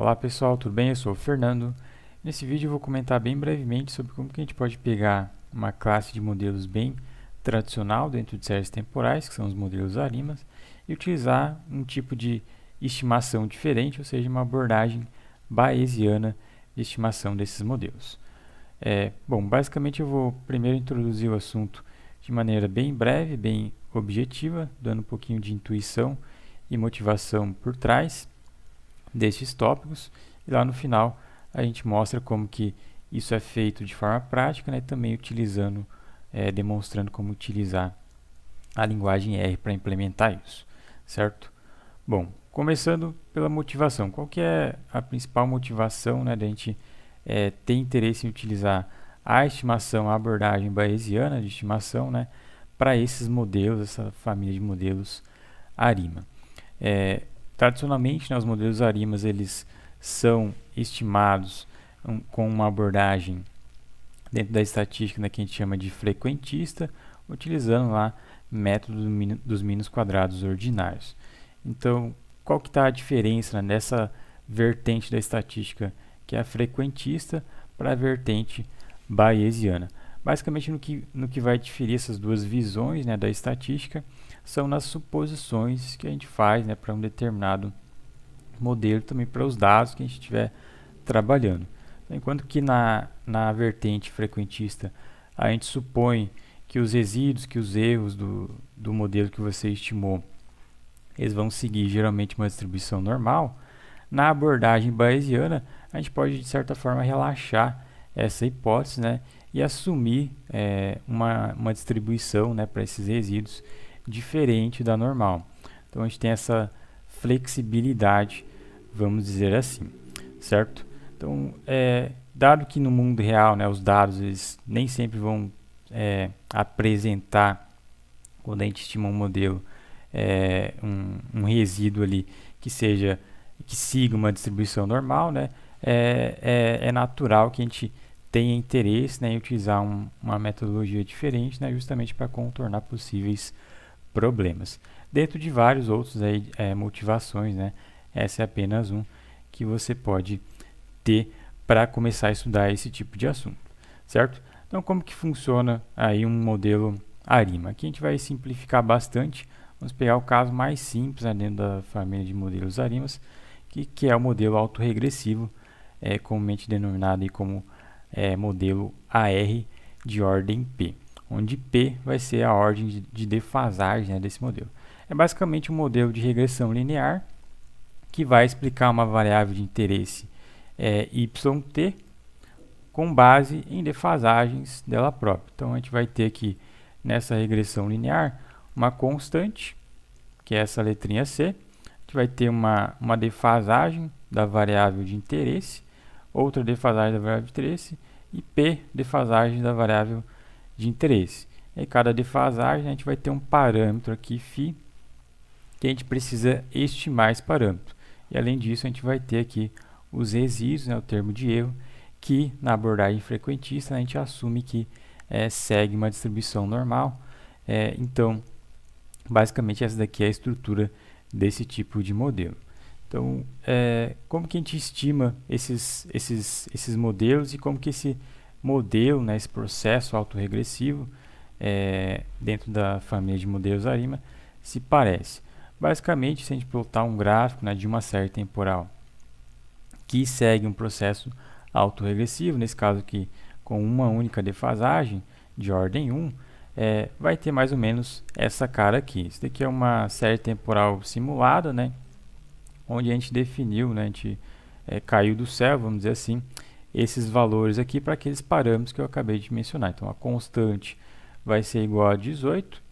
Olá pessoal, tudo bem? Eu sou o Fernando. Nesse vídeo eu vou comentar bem brevemente sobre como que a gente pode pegar uma classe de modelos bem tradicional dentro de séries temporais, que são os modelos Arimas, e utilizar um tipo de estimação diferente, ou seja, uma abordagem bayesiana de estimação desses modelos. É, bom, basicamente eu vou primeiro introduzir o assunto de maneira bem breve, bem objetiva, dando um pouquinho de intuição e motivação por trás destes tópicos e lá no final a gente mostra como que isso é feito de forma prática, né, também utilizando, é, demonstrando como utilizar a linguagem R para implementar isso, certo? Bom, começando pela motivação, qual que é a principal motivação né, a gente é, ter interesse em utilizar a estimação, a abordagem bayesiana de estimação, né, para esses modelos, essa família de modelos ARIMA? É, Tradicionalmente, né, os modelos Arimas eles são estimados um, com uma abordagem dentro da estatística né, que a gente chama de frequentista, utilizando lá método do min dos mínimos quadrados ordinários. Então, qual que está a diferença né, nessa vertente da estatística que é a frequentista para a vertente bayesiana? Basicamente, no que, no que vai diferir essas duas visões né, da estatística são nas suposições que a gente faz né, para um determinado modelo, também para os dados que a gente estiver trabalhando. Então, enquanto que na, na vertente frequentista a gente supõe que os resíduos, que os erros do, do modelo que você estimou, eles vão seguir geralmente uma distribuição normal, na abordagem bayesiana a gente pode de certa forma relaxar essa hipótese né, e assumir é, uma, uma distribuição né, para esses resíduos diferente da normal. Então a gente tem essa flexibilidade, vamos dizer assim, certo? Então, é, dado que no mundo real né, os dados eles nem sempre vão é, apresentar, quando a gente estima um modelo, é, um, um, resíduo ali que seja que siga uma distribuição normal, né, é, é, é natural que a gente tenha interesse né, em utilizar um, uma metodologia diferente, né, justamente para contornar possíveis problemas. Dentro de vários outros aí, é, motivações, né? Essa é apenas um que você pode ter para começar a estudar esse tipo de assunto, certo? Então, como que funciona aí um modelo ARIMA? Aqui a gente vai simplificar bastante. Vamos pegar o caso mais simples né, dentro da família de modelos ARIMAs, que, que é o modelo autorregressivo, é, comumente denominado aí como é, modelo AR de ordem P onde P vai ser a ordem de defasagem né, desse modelo. É basicamente um modelo de regressão linear que vai explicar uma variável de interesse é, YT com base em defasagens dela própria. Então a gente vai ter aqui nessa regressão linear uma constante, que é essa letrinha C, a gente vai ter uma, uma defasagem da variável de interesse, outra defasagem da variável de interesse e P defasagem da variável de de interesse. E cada defasagem a gente vai ter um parâmetro aqui, φ, que a gente precisa estimar esse parâmetro. E além disso, a gente vai ter aqui os resíduos, né, o termo de erro, que na abordagem frequentista né, a gente assume que é, segue uma distribuição normal. É, então, basicamente essa daqui é a estrutura desse tipo de modelo. Então, é, como que a gente estima esses, esses, esses modelos e como que esse modelo, né, esse processo autorregressivo é, dentro da família de modelos ARIMA se parece. Basicamente, se a gente plotar um gráfico né, de uma série temporal que segue um processo autorregressivo, nesse caso aqui com uma única defasagem de ordem 1, é, vai ter mais ou menos essa cara aqui. Isso daqui é uma série temporal simulada, né, onde a gente definiu, né, a gente é, caiu do céu, vamos dizer assim, esses valores aqui para aqueles parâmetros que eu acabei de mencionar. Então a constante vai ser igual a 18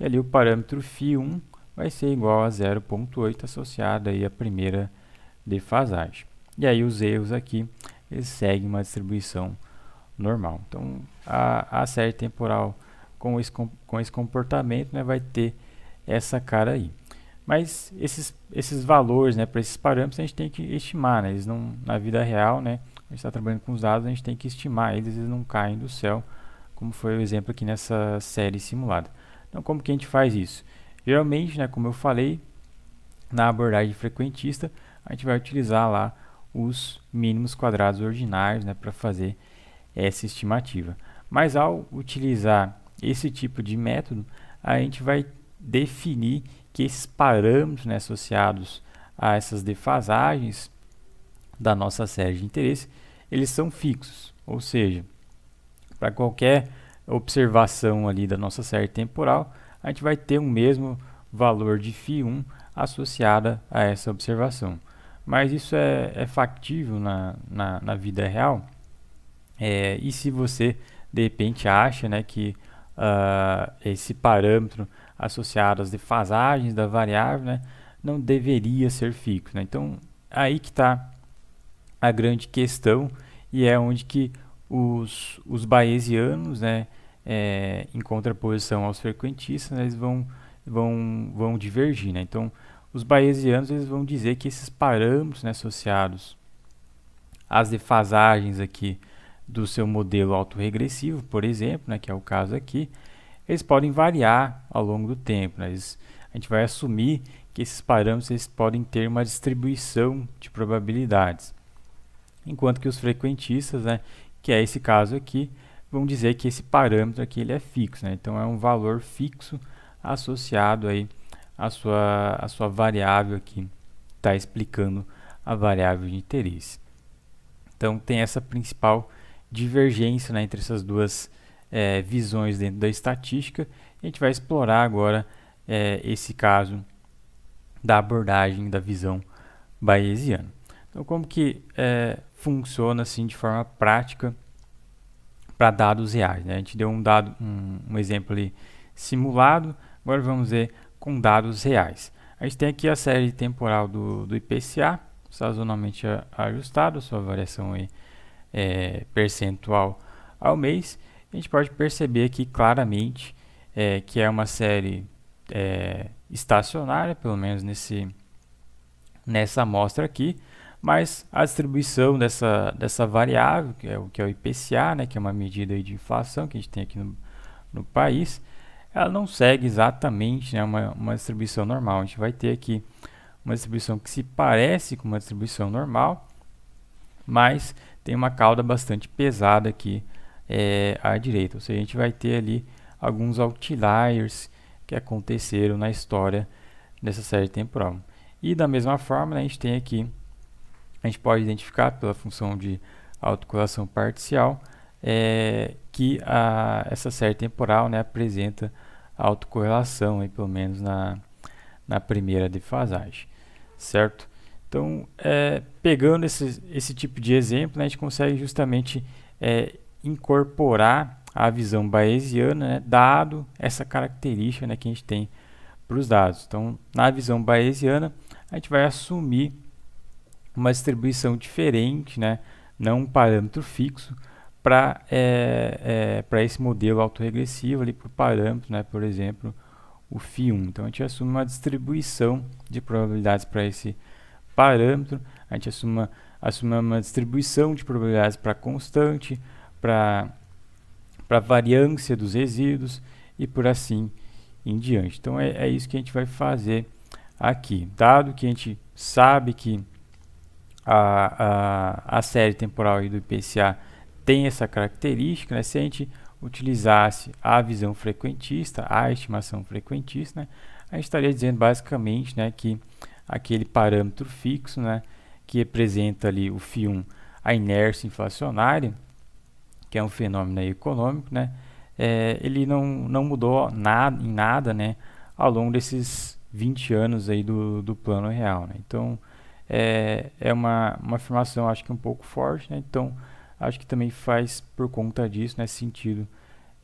e ali o parâmetro φ1 vai ser igual a 0.8 associado aí à primeira defasagem. E aí os erros aqui eles seguem uma distribuição normal. Então a, a série temporal com esse, com esse comportamento né, vai ter essa cara aí. Mas esses, esses valores né, para esses parâmetros a gente tem que estimar, né, eles não, na vida real né, gente está trabalhando com os dados, a gente tem que estimar eles, eles não caem do céu, como foi o exemplo aqui nessa série simulada. Então, como que a gente faz isso? Geralmente, né, como eu falei, na abordagem frequentista, a gente vai utilizar lá os mínimos quadrados ordinários né, para fazer essa estimativa. Mas ao utilizar esse tipo de método, a gente vai definir que esses parâmetros né, associados a essas defasagens da nossa série de interesse, eles são fixos, ou seja, para qualquer observação ali da nossa série temporal, a gente vai ter o mesmo valor de φ1 associada a essa observação. Mas isso é, é factível na, na, na, vida real. É, e se você de repente acha né, que uh, esse parâmetro associado às defasagens da variável né, não deveria ser fixo. Né? Então, aí que está a grande questão e é onde que os, os bayesianos, né, é, em contraposição aos frequentistas, né, eles vão, vão, vão divergir. Né? Então, os bayesianos eles vão dizer que esses parâmetros né, associados às defasagens aqui do seu modelo autorregressivo, por exemplo, né, que é o caso aqui, eles podem variar ao longo do tempo. Né? Eles, a gente vai assumir que esses parâmetros eles podem ter uma distribuição de probabilidades. Enquanto que os frequentistas, né, que é esse caso aqui, vão dizer que esse parâmetro aqui ele é fixo, né? então é um valor fixo associado aí à sua, à sua variável aqui, está explicando a variável de interesse. Então tem essa principal divergência né, entre essas duas é, visões dentro da estatística. A gente vai explorar agora é, esse caso da abordagem da visão bayesiana. Então, como que é, funciona assim de forma prática para dados reais? Né? A gente deu um dado, um, um exemplo ali simulado. Agora vamos ver com dados reais. A gente tem aqui a série temporal do, do IPCA, sazonalmente ajustado, sua variação aí, é, percentual ao mês. A gente pode perceber aqui claramente é, que é uma série é, estacionária, pelo menos nesse, nessa amostra aqui mas a distribuição dessa, dessa variável, que é o, que é o IPCA, né, que é uma medida de inflação que a gente tem aqui no, no país, ela não segue exatamente né, uma, uma distribuição normal. A gente vai ter aqui uma distribuição que se parece com uma distribuição normal, mas tem uma cauda bastante pesada aqui é, à direita. Ou seja, a gente vai ter ali alguns outliers que aconteceram na história dessa série temporal. E da mesma forma, né, a gente tem aqui a gente pode identificar pela função de autocorrelação parcial é, que a, essa série temporal né, apresenta autocorrelação, aí, pelo menos na, na primeira defasagem, certo? Então, é, pegando esse, esse tipo de exemplo, né, a gente consegue justamente é, incorporar a visão bayesiana, né, dado essa característica né, que a gente tem para os dados. Então, na visão bayesiana, a gente vai assumir uma distribuição diferente, né? não um parâmetro fixo, para é, eh, é, eh, para esse modelo autorregressivo ali por parâmetro, né? Por exemplo, o phi1. Então a gente assume uma distribuição de probabilidades para esse parâmetro, a gente assume uma, assume uma distribuição de probabilidades para constante, para para variância dos resíduos e por assim em diante. Então é, é isso que a gente vai fazer aqui. Dado que a gente sabe que a, a, a série temporal do IPCA tem essa característica, né? se a gente utilizasse a visão frequentista, a estimação frequentista, né? a gente estaria dizendo basicamente né, que aquele parâmetro fixo né, que representa ali o fio, 1 a inércia inflacionária, que é um fenômeno econômico, né, é, ele não, não mudou nada, em nada né, ao longo desses 20 anos aí do, do plano real. Né? Então, é, é uma, uma afirmação, acho que um pouco forte, né? Então, acho que também faz por conta disso, nesse né? sentido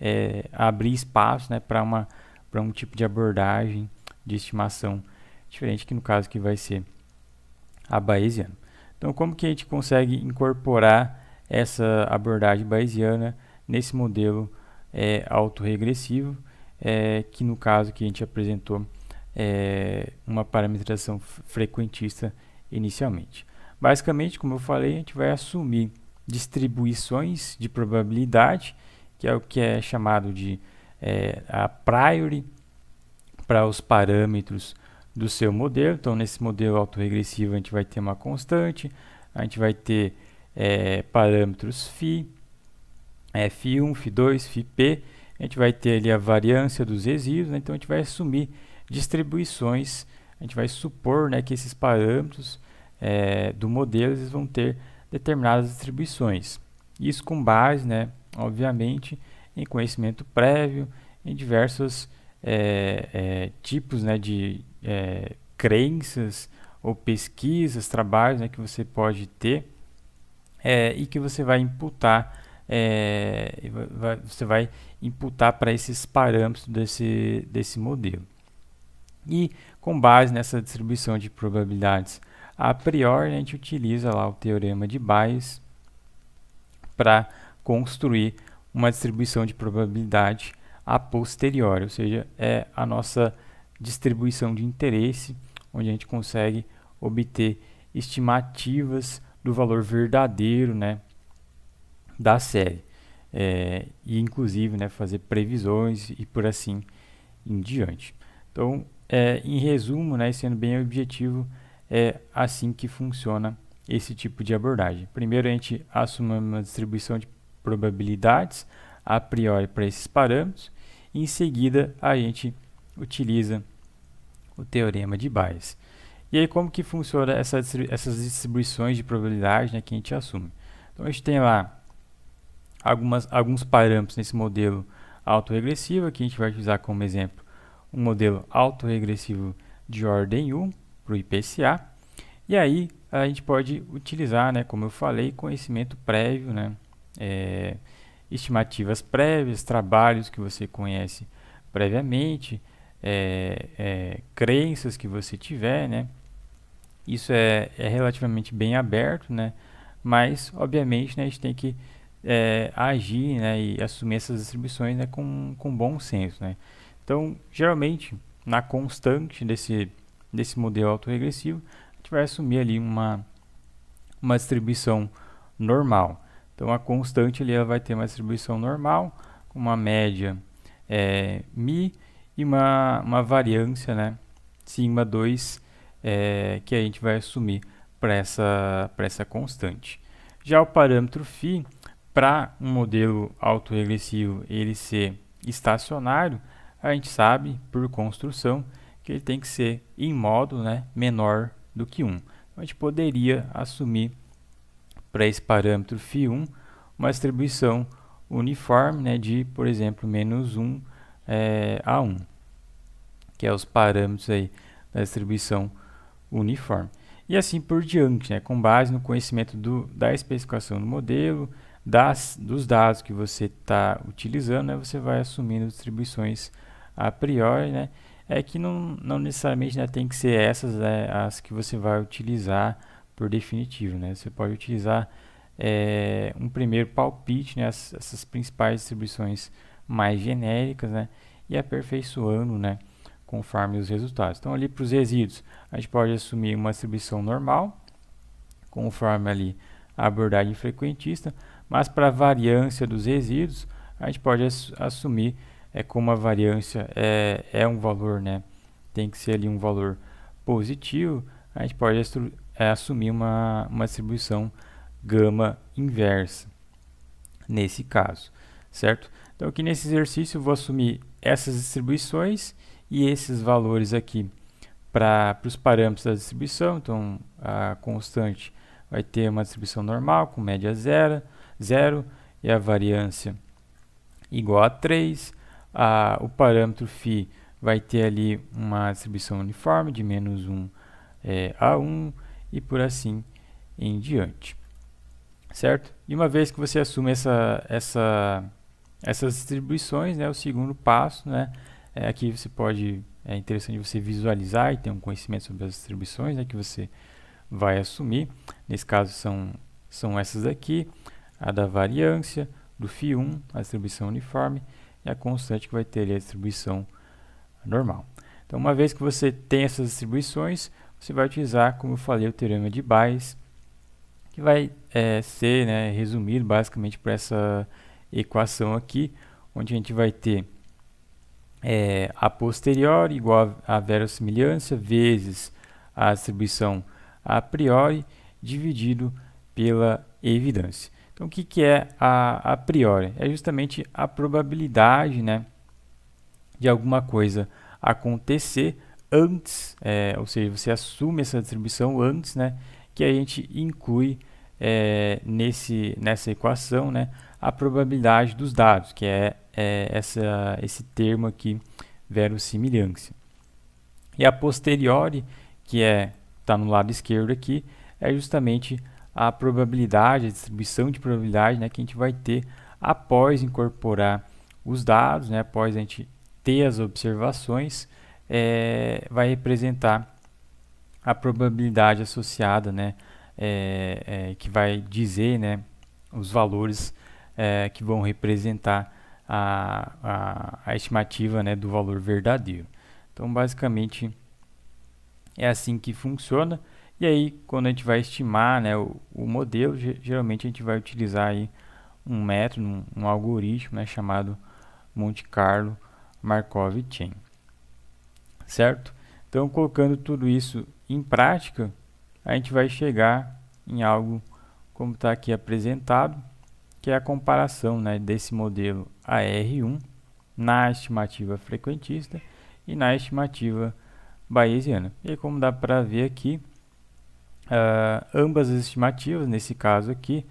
é, abrir espaço, né, para uma para um tipo de abordagem de estimação diferente que no caso que vai ser a bayesiana. Então, como que a gente consegue incorporar essa abordagem bayesiana nesse modelo é, autorregressivo, é, que no caso que a gente apresentou é uma parametrização frequentista inicialmente. Basicamente, como eu falei, a gente vai assumir distribuições de probabilidade, que é o que é chamado de é, a priori para os parâmetros do seu modelo. Então, nesse modelo autorregressivo, a gente vai ter uma constante, a gente vai ter é, parâmetros φ, é, φ1, φ2, φp, a gente vai ter ali a variância dos resíduos, né? então a gente vai assumir distribuições a gente vai supor né, que esses parâmetros é, do modelo eles vão ter determinadas distribuições. Isso com base, né, obviamente, em conhecimento prévio, em diversos é, é, tipos né, de é, crenças ou pesquisas, trabalhos né, que você pode ter é, e que você vai imputar, é, vai, você vai imputar para esses parâmetros desse, desse modelo. E com base nessa distribuição de probabilidades a priori, a gente utiliza lá o teorema de Bayes para construir uma distribuição de probabilidade a posteriori, ou seja, é a nossa distribuição de interesse, onde a gente consegue obter estimativas do valor verdadeiro né, da série. É, e inclusive né, fazer previsões e por assim em diante. Então, é, em resumo, né, sendo bem objetivo, é assim que funciona esse tipo de abordagem. Primeiro, a gente assume uma distribuição de probabilidades a priori para esses parâmetros, e em seguida, a gente utiliza o teorema de Bayes. E aí, como que funciona essa, essas distribuições de probabilidade né, que a gente assume? Então, a gente tem lá algumas, alguns parâmetros nesse modelo autoregressivo que a gente vai utilizar como exemplo um modelo autorregressivo de ordem U para o IPCA. E aí a gente pode utilizar, né, como eu falei, conhecimento prévio, né, é, estimativas prévias, trabalhos que você conhece previamente, é, é, crenças que você tiver, né? Isso é, é relativamente bem aberto, né? Mas, obviamente, né, a gente tem que é, agir né, e assumir essas distribuições né, com, com bom senso, né? Então, geralmente, na constante desse, desse modelo autoregressivo, a gente vai assumir ali uma, uma distribuição normal. Então, a constante ali, ela vai ter uma distribuição normal, com uma média é, mi e uma, uma variância, né, sigma 2, é, que a gente vai assumir para essa, essa constante. Já o parâmetro φ, para um modelo autoregressivo ele ser estacionário, a gente sabe por construção que ele tem que ser em modo né, menor do que 1. Então, a gente poderia assumir para esse parâmetro φ1 uma distribuição uniforme né, de, por exemplo, menos 1 é, eh, a 1, que é os parâmetros aí da distribuição uniforme. E assim por diante, né, com base no conhecimento do, da especificação do modelo, das, dos dados que você está utilizando, né, você vai assumindo distribuições uniformes a priori, né? É que não, não necessariamente né, tem que ser essas né, as que você vai utilizar por definitivo, né? Você pode utilizar é, um primeiro palpite, né? As, essas principais distribuições mais genéricas, né? E aperfeiçoando, né? Conforme os resultados. Então, ali para os resíduos, a gente pode assumir uma distribuição normal, conforme ali a abordagem frequentista, mas para a variância dos resíduos, a gente pode assumir é como a variância é, é um valor, né? Tem que ser ali um valor positivo, a gente pode é, assumir uma, uma distribuição gama inversa, nesse caso, certo? Então aqui nesse exercício eu vou assumir essas distribuições e esses valores aqui para os parâmetros da distribuição, então a constante vai ter uma distribuição normal com média zero, zero e a variância igual a 3, a, o parâmetro φ vai ter ali uma distribuição uniforme de menos 1 é, a 1 e por assim em diante. Certo? E uma vez que você assume essa, essa, essas distribuições, né, o segundo passo, né, é, aqui você pode, é interessante você visualizar e ter um conhecimento sobre as distribuições né, que você vai assumir. Nesse caso são, são essas aqui, a da variância, do φ1, a distribuição uniforme, e é a constante que vai ter a distribuição normal. Então, uma vez que você tem essas distribuições, você vai utilizar, como eu falei, o teorema de Bayes, que vai é, ser né, resumido basicamente por essa equação aqui, onde a gente vai ter é, a posterior igual a verossimilhança vezes a distribuição a priori dividido pela evidência. Então, o que, que é a, a priori? É justamente a probabilidade né, de alguma coisa acontecer antes, é, ou seja, você assume essa distribuição antes, né, que a gente inclui é, nesse, nessa equação né, a probabilidade dos dados, que é, é essa, esse termo aqui, verossimilhança. E a posteriori, que é está no lado esquerdo aqui, é justamente a probabilidade, a distribuição de probabilidade né, que a gente vai ter após incorporar os dados, né, após a gente ter as observações, é, vai representar a probabilidade associada, né, é, é, que vai dizer né, os valores é, que vão representar a, a, a, estimativa né, do valor verdadeiro. Então, basicamente, é assim que funciona. E aí, quando a gente vai estimar né, o, o modelo, geralmente a gente vai utilizar aí um método, um, um algoritmo né, chamado Monte Carlo Markov Chain. Certo? Então, colocando tudo isso em prática, a gente vai chegar em algo como está aqui apresentado, que é a comparação né, desse modelo AR1 na estimativa frequentista e na estimativa bayesiana. E como dá para ver aqui, uh, ambas as estimativas, nesse caso aqui,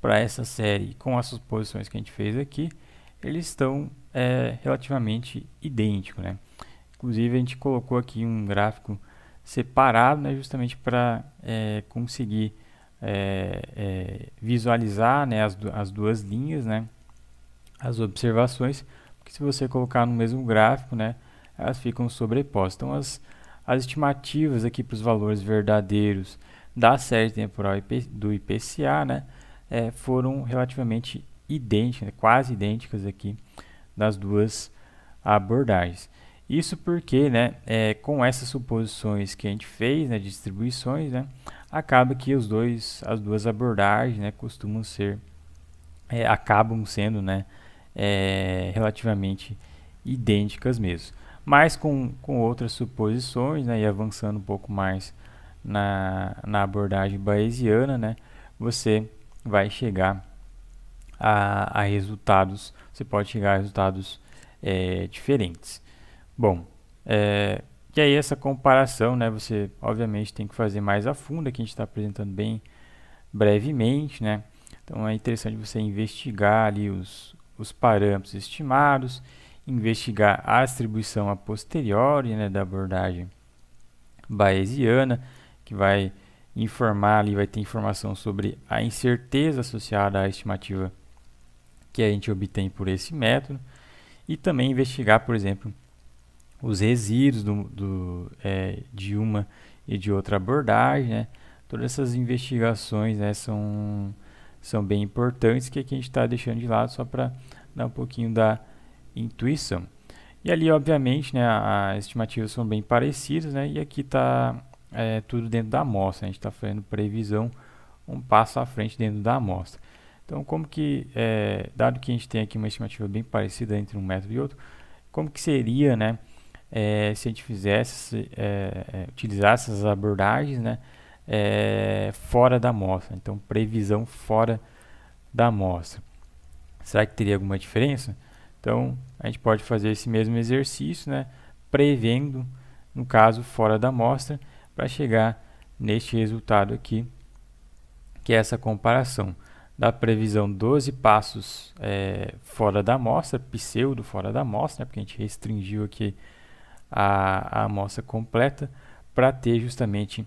para essa série com as suposições que a gente fez aqui, eles estão é, relativamente idênticos. Né? Inclusive, a gente colocou aqui um gráfico separado, né, justamente para é, conseguir é, é, visualizar né, as, as duas linhas, né, as observações, porque se você colocar no mesmo gráfico, né, elas ficam sobrepostas. Então, as, as estimativas aqui para os valores verdadeiros da série temporal do IPCA né, é, foram relativamente idênticas, quase idênticas aqui das duas abordagens. Isso porque, né, é, com essas suposições que a gente fez, né, distribuições, né, acaba que os dois, as duas abordagens, né, costumam ser, é, acabam sendo, né, é, relativamente idênticas mesmo. Mas com, com outras suposições, né, e avançando um pouco mais na, na abordagem bayesiana, né, você vai chegar a, a resultados, você pode chegar a resultados é, diferentes. Bom, é, e aí essa comparação, né, você obviamente tem que fazer mais a fundo, aqui a gente está apresentando bem brevemente, né, então é interessante você investigar ali os, os parâmetros estimados, investigar a distribuição a posteriori né, da abordagem bayesiana, que vai informar ali, vai ter informação sobre a incerteza associada à estimativa que a gente obtém por esse método e também investigar, por exemplo, os resíduos do, do é, de uma e de outra abordagem. Né? Todas essas investigações né, são, são bem importantes que aqui a gente está deixando de lado só para dar um pouquinho da intuição. E ali, obviamente, né, as estimativas são bem parecidas, né, e aqui está é, tudo dentro da amostra. A gente está fazendo previsão um passo à frente dentro da amostra. Então, como que, é, dado que a gente tem aqui uma estimativa bem parecida entre um método e outro, como que seria, né, é, se a gente fizesse, é, é, utilizasse essas abordagens, né, é, fora da amostra? Então, previsão fora da amostra. Será que teria alguma diferença? Então, a gente pode fazer esse mesmo exercício, né, prevendo, no caso, fora da amostra, para chegar neste resultado aqui, que é essa comparação da previsão 12 passos é, fora da amostra, pseudo fora da amostra, né, porque a gente restringiu aqui a, a amostra completa, para ter justamente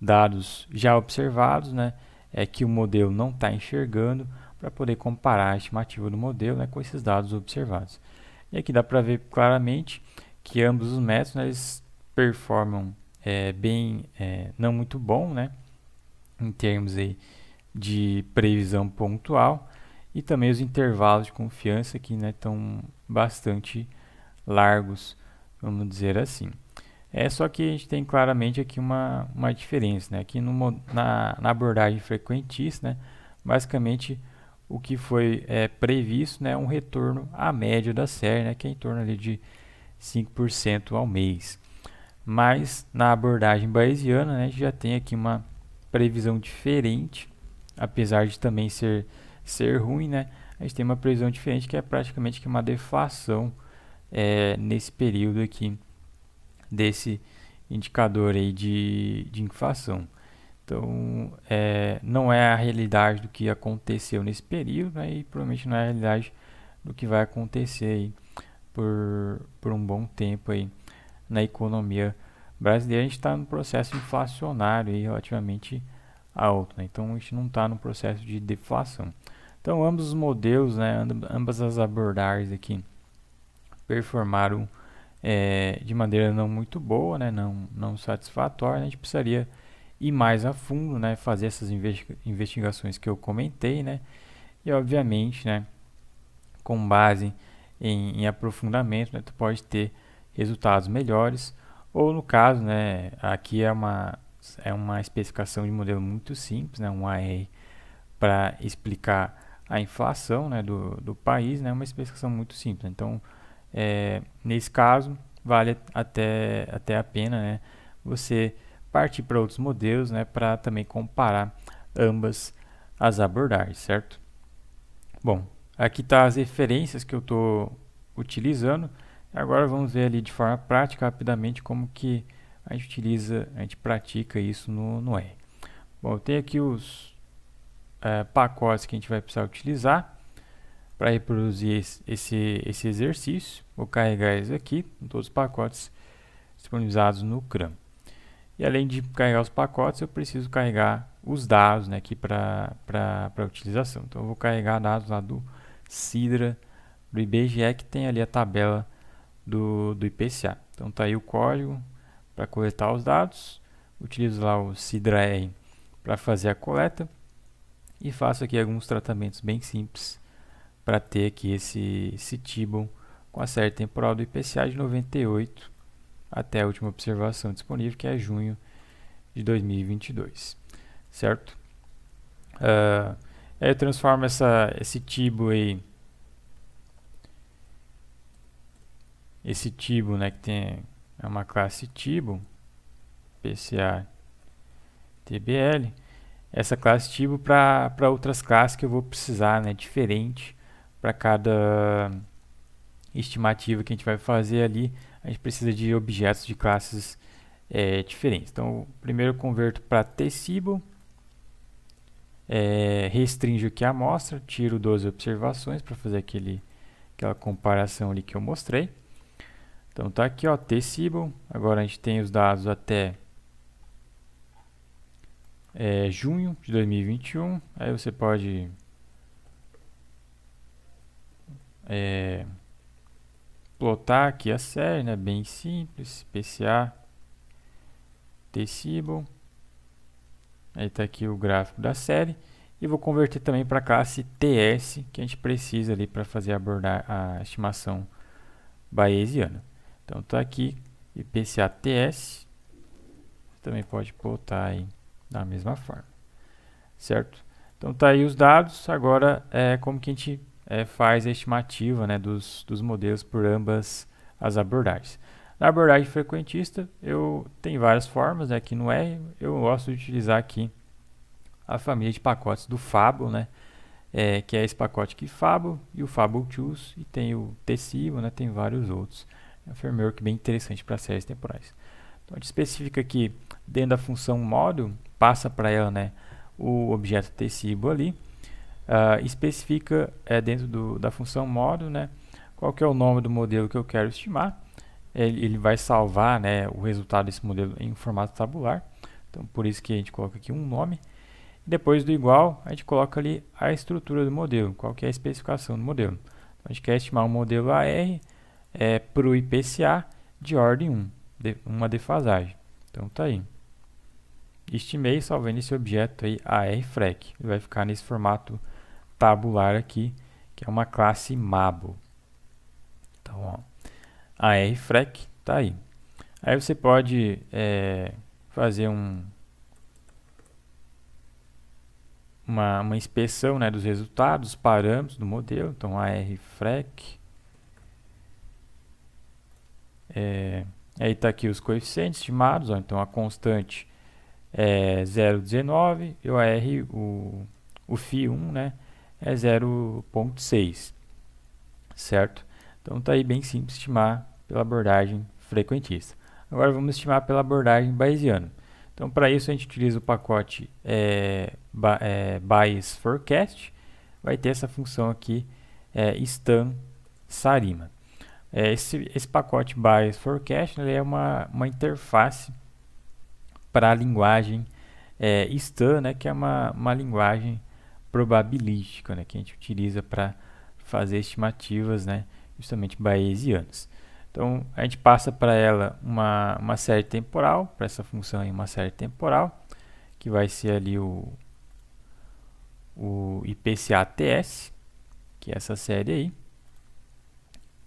dados já observados, né, é, que o modelo não está enxergando, para poder comparar a estimativa do modelo né, com esses dados observados. E aqui dá para ver claramente que ambos os métodos né, eles performam é, bem é, não muito bom, né? Em termos aí de previsão pontual e também os intervalos de confiança que né, estão bastante largos, vamos dizer assim. É só que a gente tem claramente aqui uma, uma diferença, né? Aqui no, na, na abordagem frequentista, né? Basicamente o que foi é, previsto, né? Um retorno à média da série, né? Que é em torno ali de 5% ao mês. Mas na abordagem bayesiana, né, a gente já tem aqui uma previsão diferente, apesar de também ser, ser ruim, né? A gente tem uma previsão diferente que é praticamente que uma deflação é, nesse período aqui desse indicador aí de, de inflação. Então, é, não é a realidade do que aconteceu nesse período né, e provavelmente não é a realidade do que vai acontecer aí por, por um bom tempo aí na economia brasileira, a gente está no processo inflacionário e relativamente alto. Né? Então a gente não está no processo de deflação. Então ambos os modelos, né, ambas as abordagens aqui performaram é, de maneira não muito boa, né, não, não satisfatória. Né? A gente precisaria ir mais a fundo, né, fazer essas investigações que eu comentei, né, e obviamente, né, com base em, em aprofundamento, né, tu pode ter resultados melhores, ou no caso, né, aqui é uma, é uma especificação de modelo muito simples, né, um AR para explicar a inflação né, do, do país, né, é uma especificação muito simples. Então, é, nesse caso, vale até, até a pena né, você partir para outros modelos né, para também comparar ambas as abordagens, certo? Bom, aqui está as referências que eu estou utilizando. Agora vamos ver ali de forma prática, rapidamente, como que a gente utiliza, a gente pratica isso no, no R. Bom, tem aqui os é, pacotes que a gente vai precisar utilizar para reproduzir esse, esse, esse, exercício. Vou carregar isso aqui, todos os pacotes disponibilizados no CRAM. E além de carregar os pacotes, eu preciso carregar os dados né, aqui para utilização. Então eu vou carregar dados lá do Sidra, do IBGE, que tem ali a tabela do, do IPCA. Então tá aí o código para coletar os dados, utilizo lá o CIDRAR para fazer a coleta e faço aqui alguns tratamentos bem simples para ter aqui esse, esse com a série temporal do IPCA de 98 até a última observação disponível, que é junho de 2022, certo? Uh, eu transformo essa, esse TIBO aí esse Tibo, né, que tem é uma classe Tibo, PCA TBL, essa classe Tibo para outras classes que eu vou precisar, né, diferente para cada estimativa que a gente vai fazer ali, a gente precisa de objetos de classes é, diferentes. Então, primeiro eu converto para Tcibo, é, restringo aqui a amostra, tiro 12 observações para fazer aquele, aquela comparação ali que eu mostrei. Então tá aqui, ó, tcibel. Agora a gente tem os dados até é, junho de 2021. Aí você pode é, plotar aqui a série, né? Bem simples, PCA, tcibel. Aí tá aqui o gráfico da série e vou converter também para a classe TS que a gente precisa ali para fazer abordar a estimação bayesiana. Então tá aqui IPCATS. Também pode botar aí da mesma forma, certo? Então tá aí os dados. Agora é como que a gente é, faz a estimativa né, dos, dos modelos por ambas as abordagens. Na abordagem frequentista, eu tem várias formas né, aqui no R. Eu gosto de utilizar aqui a família de pacotes do Fabo, né? É, que é esse pacote aqui Fabo e o Fable Tools e tem o Tecibo, né? Tem vários outros. É um framework bem interessante para séries temporais. Então a gente especifica aqui dentro da função módulo, passa para ela né, o objeto tecibo ali, uh, especifica é, dentro do, da função módulo né, qual que é o nome do modelo que eu quero estimar. Ele, ele vai salvar né, o resultado desse modelo em formato tabular. Então por isso que a gente coloca aqui um nome. Depois do igual, a gente coloca ali a estrutura do modelo, qual que é a especificação do modelo. Então, a gente quer estimar um modelo AR, é, para o IPCA de ordem 1, de, uma defasagem. Então tá aí. Estimei salvando esse objeto aí ARFREC. Ele vai ficar nesse formato tabular aqui, que é uma classe Mabo. Então, ó, ARFREC tá aí. Aí você pode é, fazer um, uma, uma, inspeção né, dos resultados, parâmetros do modelo. Então, ARFREC é, aí está aqui os coeficientes estimados, ó, então a constante é 0,19 e o R, o, o Φ1, né, é 0,6, certo? Então está aí bem simples estimar pela abordagem frequentista. Agora vamos estimar pela abordagem bayesiana. Então para isso a gente utiliza o pacote é, é, Bayes Forecast, vai ter essa função aqui, é, Stan Sarima. É, esse, esse pacote Bias Forecast ele é uma, uma interface para a linguagem é, Stan né, que é uma, uma linguagem probabilística né, que a gente utiliza para fazer estimativas né, justamente bayesianas. Então, a gente passa para ela uma, uma série temporal, para essa função aí uma série temporal, que vai ser ali o, o IPCATS, que é essa série aí.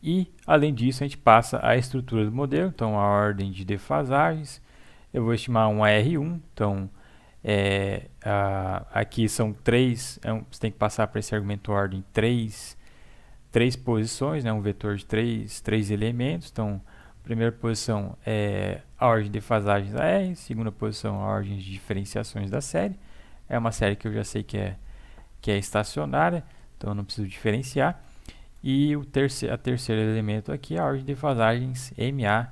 E, além disso, a gente passa a estrutura do modelo, então a ordem de defasagens. Eu vou estimar um R1, então é, a, aqui são três, é um, você tem que passar para esse argumento ordem três, três posições, né, um vetor de três, três elementos. Então, primeira posição é a ordem de defasagens da R, segunda posição a ordem de diferenciações da série. É uma série que eu já sei que é, que é estacionária, então eu não preciso diferenciar. E o terceiro, a terceiro elemento aqui é a ordem de fasagens MA,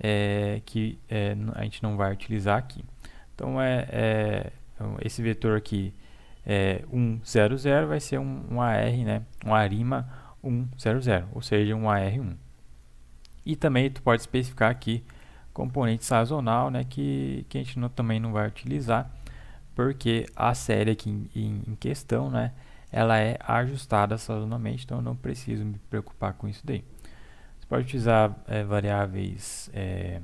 é, que é, a gente não vai utilizar aqui. Então, é, é então, esse vetor aqui, 1 0 0 vai ser um, um AR, né? um ARIMA 0 ou seja, um AR1. E também tu pode especificar aqui componente sazonal, né? que, que a gente não, também não vai utilizar, porque a série aqui em, em questão, né? ela é ajustada sazonalmente, então eu não preciso me preocupar com isso daí. Você pode utilizar é, variáveis é,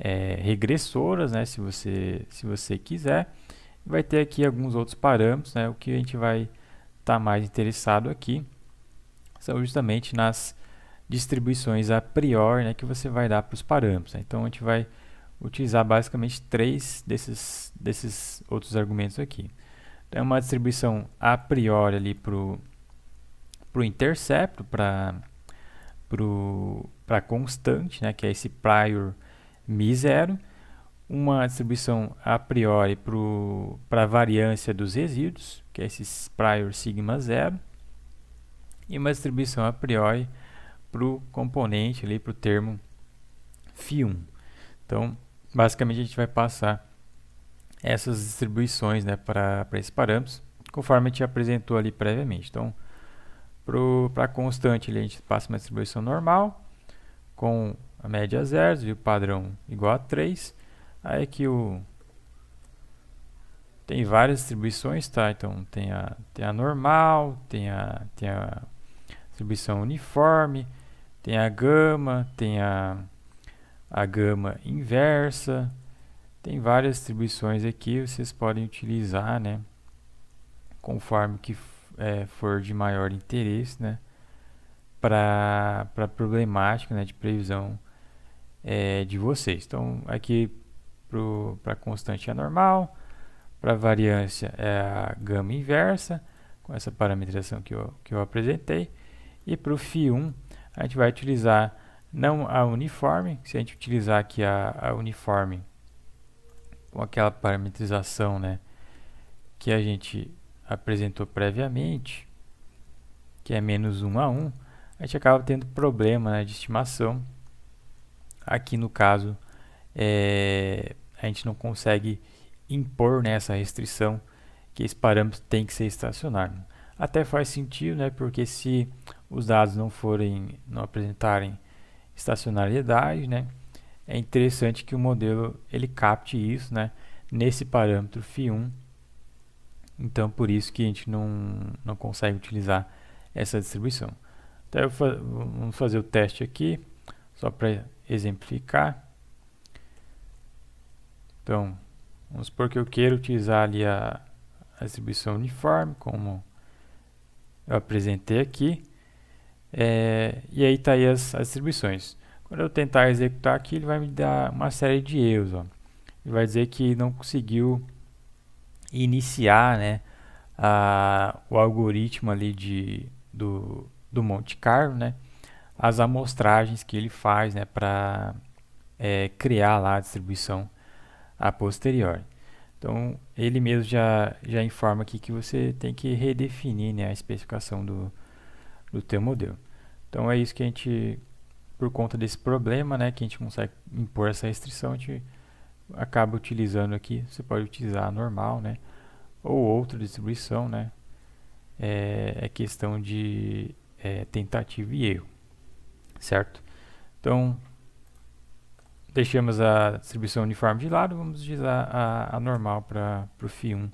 é, regressoras, né, se, você, se você quiser. Vai ter aqui alguns outros parâmetros, né, o que a gente vai estar tá mais interessado aqui são justamente nas distribuições a priori né, que você vai dar para os parâmetros. Né? Então a gente vai utilizar basicamente três desses, desses outros argumentos aqui. Então é uma distribuição a priori ali para o intercepto, para a constante, né, que é esse prior mi0. Uma distribuição a priori para a variância dos resíduos, que é esse prior sigma 0. E uma distribuição a priori para o componente, para o termo φ1. Então, basicamente a gente vai passar essas distribuições né, para esses parâmetros, conforme a gente apresentou ali previamente. Então, para a constante, ali, a gente passa uma distribuição normal, com a média 0 e o padrão igual a 3. Aí aqui o... tem várias distribuições, tá? Então tem a, tem a normal, tem a, tem a distribuição uniforme, tem a gama, tem a, a gama inversa, tem várias distribuições aqui, vocês podem utilizar, né? Conforme que é, for de maior interesse, né? Para a problemática né, de previsão é, de vocês. Então, aqui para constante é normal, para variância é a gama inversa, com essa parametrização que eu, que eu apresentei. E para o Φ1, a gente vai utilizar não a uniforme, se a gente utilizar aqui a, a uniforme, com aquela parametrização né, que a gente apresentou previamente, que é menos 1 a 1, a gente acaba tendo problema né, de estimação. Aqui no caso, é, a gente não consegue impor né, essa restrição que esse parâmetro tem que ser estacionário. Até faz sentido, né, porque se os dados não forem, não apresentarem estacionariedade, né, é interessante que o modelo ele capte isso né, nesse parâmetro phi1. Então, por isso que a gente não, não consegue utilizar essa distribuição. Então, fa vamos fazer o teste aqui, só para exemplificar. Então, vamos supor que eu queira utilizar ali a, a distribuição uniforme, como eu apresentei aqui. É, e aí está aí as, as distribuições. Quando eu tentar executar aqui, ele vai me dar uma série de erros. Ó. Ele vai dizer que não conseguiu iniciar né, a, o algoritmo ali de, do, do Monte Carlo, né, as amostragens que ele faz né, para é, criar lá a distribuição a posteriori. Então, ele mesmo já, já informa aqui que você tem que redefinir né, a especificação do, do teu modelo. Então, é isso que a gente por conta desse problema, né, que a gente consegue impor essa restrição, a gente acaba utilizando aqui, você pode utilizar a normal, né, ou outra distribuição, né, é, é questão de é, tentativa e erro, certo? Então, deixamos a distribuição uniforme de lado, vamos utilizar a, a normal para o FI1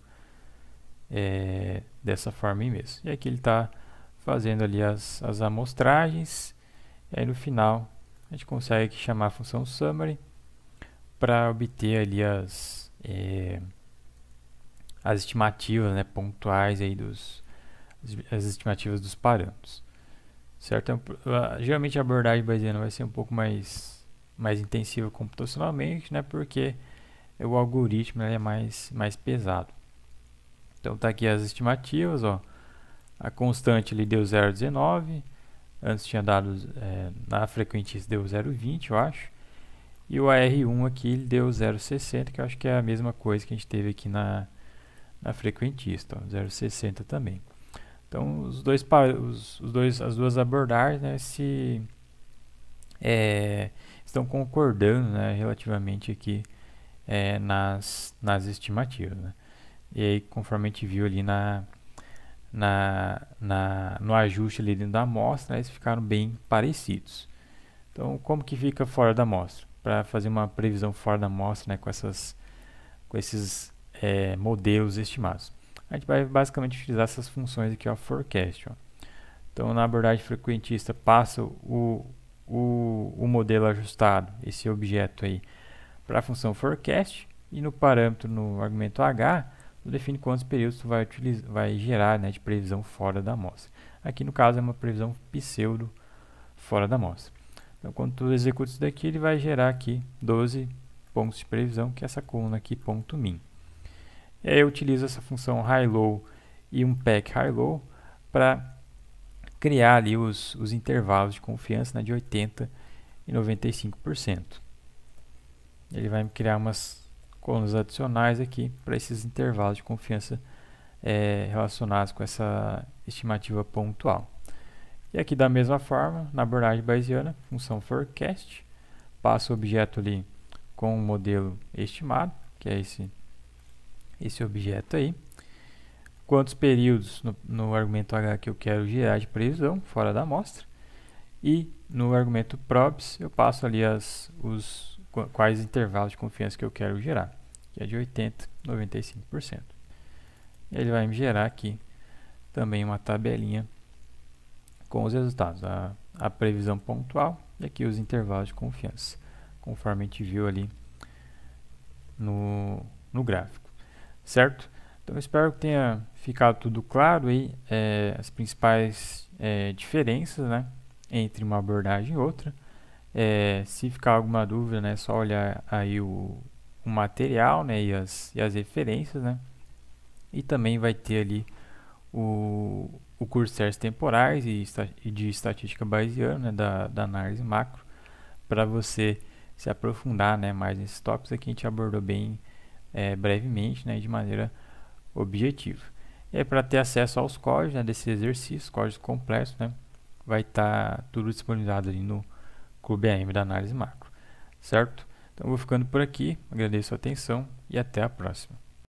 é, dessa forma aí mesmo. E aqui ele está fazendo ali as, as amostragens, e aí no final a gente consegue chamar a função summary para obter ali as, é, as estimativas né, pontuais aí dos, as estimativas dos parâmetros. Certo? Então, geralmente a abordagem bayesiana vai ser um pouco mais, mais intensiva computacionalmente, né, porque o algoritmo né, é mais, mais pesado. Então tá aqui as estimativas, ó. A constante ali deu 0,19, Antes tinha dado é, na frequentista deu 0,20, eu acho. E o AR1 aqui ele deu 0,60, que eu acho que é a mesma coisa que a gente teve aqui na, na frequentista, então, 0,60 também. Então, os dois, os, os dois, as duas abordagens né, se, é, estão concordando né, relativamente aqui é, nas, nas estimativas. Né? E aí, conforme a gente viu ali na, na, na, no ajuste ali dentro da amostra, eles ficaram bem parecidos. Então, como que fica fora da amostra? Para fazer uma previsão fora da amostra né, com, essas, com esses é, modelos estimados. A gente vai basicamente utilizar essas funções aqui, ó, forecast. Ó. Então, na abordagem frequentista, passa o, o, o modelo ajustado, esse objeto aí, para a função forecast. E no parâmetro, no argumento H, tu define quantos períodos tu vai, utilizar, vai gerar né, de previsão fora da amostra. Aqui no caso é uma previsão pseudo fora da amostra. Então quando tu executa isso daqui, ele vai gerar aqui 12 pontos de previsão, que é essa coluna aqui, ponto min. E aí eu utilizo essa função high-low e um pack high-low para criar ali os, os intervalos de confiança né, de 80% e 95%. Ele vai me criar umas colunas adicionais aqui para esses intervalos de confiança é, relacionados com essa estimativa pontual. E aqui da mesma forma, na abordagem bayesiana, função forecast, passa o objeto ali com o modelo estimado, que é esse, esse objeto aí. Quantos períodos no, no argumento H que eu quero gerar de previsão, fora da amostra. E no argumento props eu passo ali as, os quais intervalos de confiança que eu quero gerar, que é de 80% a 95%. Ele vai me gerar aqui também uma tabelinha com os resultados, a, a previsão pontual e aqui os intervalos de confiança, conforme a gente viu ali no, no gráfico, certo? Então, espero que tenha ficado tudo claro aí, é, as principais é, diferenças né, entre uma abordagem e outra. É, se ficar alguma dúvida, né, é só olhar aí o, o material né, e, as, e as referências. Né? E também vai ter ali o, o curso de séries temporais e, e de estatística bayesiana né, da, da análise macro para você se aprofundar né, mais nesses tópicos. Aqui a gente abordou bem é, brevemente né, de maneira objetiva. E é para ter acesso aos códigos né, desse exercício, códigos completos, né, vai estar tá tudo disponibilizado ali no Clube AM da Análise Macro, certo? Então vou ficando por aqui, agradeço a atenção e até a próxima.